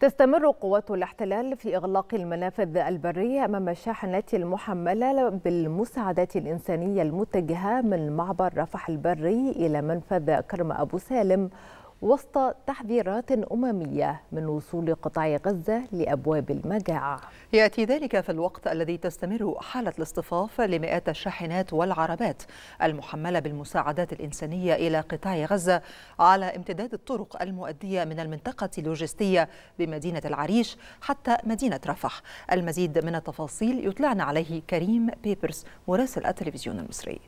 تستمر قوات الاحتلال في إغلاق المنافذ البرية أمام الشاحنات المحملة بالمساعدات الإنسانية المتجهة من معبر رفح البري إلى منفذ كرم أبو سالم وسط تحذيرات أممية من وصول قطاع غزة لأبواب المجاعة يأتي ذلك في الوقت الذي تستمر حالة الاصطفاف لمئات الشاحنات والعربات المحملة بالمساعدات الإنسانية إلى قطاع غزة على امتداد الطرق المؤدية من المنطقة اللوجستية بمدينة العريش حتى مدينة رفح المزيد من التفاصيل يطلعنا عليه كريم بيبرس مراسل التلفزيون المصري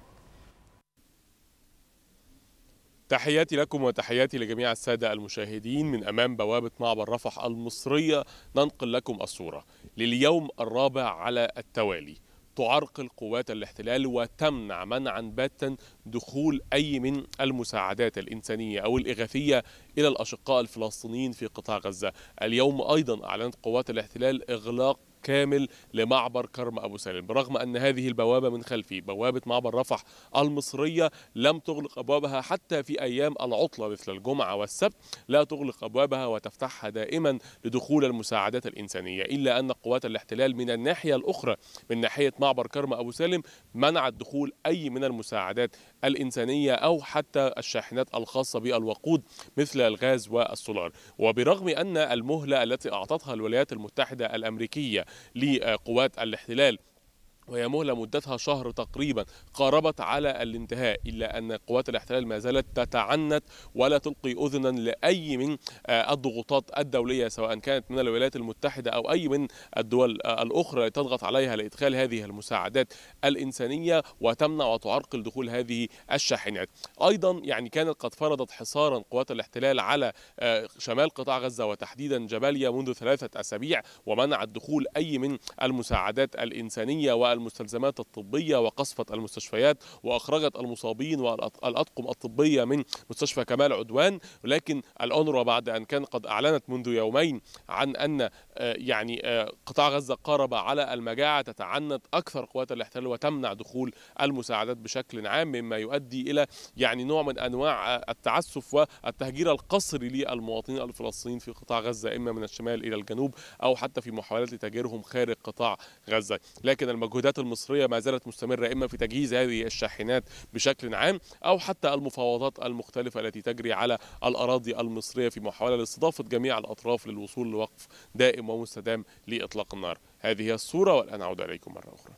تحياتي لكم وتحياتي لجميع السادة المشاهدين من أمام بوابة معبر رفح المصرية ننقل لكم الصورة لليوم الرابع على التوالي تعرقل قوات الاحتلال وتمنع منعا باتا دخول أي من المساعدات الإنسانية أو الإغاثية إلى الأشقاء الفلسطينيين في قطاع غزة اليوم أيضا أعلنت قوات الاحتلال إغلاق كامل لمعبر كرم أبو سالم برغم أن هذه البوابة من خلفي بوابة معبر رفح المصرية لم تغلق أبوابها حتى في أيام العطلة مثل الجمعة والسبت لا تغلق أبوابها وتفتحها دائما لدخول المساعدات الإنسانية إلا أن قوات الاحتلال من الناحية الأخرى من ناحية معبر كرم أبو سالم منعت دخول أي من المساعدات الإنسانية أو حتى الشاحنات الخاصة بالوقود مثل الغاز والسولار وبرغم أن المهلة التي أعطتها الولايات المتحدة الأمريكية لقوات الاحتلال وهي مهلة مدتها شهر تقريبا قاربت على الانتهاء إلا أن قوات الاحتلال ما زالت تتعنت ولا تلقي أذنا لأي من آه، الضغوطات الدولية سواء كانت من الولايات المتحدة أو أي من الدول آه، الأخرى لتضغط عليها لإدخال هذه المساعدات الإنسانية وتمنع وتعرقل دخول هذه الشاحنات أيضا يعني كانت قد فرضت حصارا قوات الاحتلال على آه، شمال قطاع غزة وتحديدا جباليا منذ ثلاثة أسابيع ومنعت دخول أي من المساعدات الإنسانية وال المستلزمات الطبية وقصفت المستشفيات وأخرجت المصابين والأطقم الطبية من مستشفى كمال عدوان ولكن الأونروا بعد أن كان قد أعلنت منذ يومين عن أن آه، يعني آه، قطاع غزة قارب على المجاعة تتعنت أكثر قوات الاحتلال وتمنع دخول المساعدات بشكل عام مما يؤدي إلى يعني نوع من أنواع آه، التعسف والتهجير القسري للمواطنين الفلسطينيين في قطاع غزة إما من الشمال إلى الجنوب أو حتى في محاولات لتهجيرهم خارج قطاع غزة لكن المجهودات الشركات المصريه ما زالت مستمره اما في تجهيز هذه الشاحنات بشكل عام او حتى المفاوضات المختلفه التي تجري على الاراضي المصريه في محاوله لاستضافه جميع الاطراف للوصول لوقف دائم ومستدام لاطلاق النار. هذه هي الصوره والان اعود اليكم مره اخرى.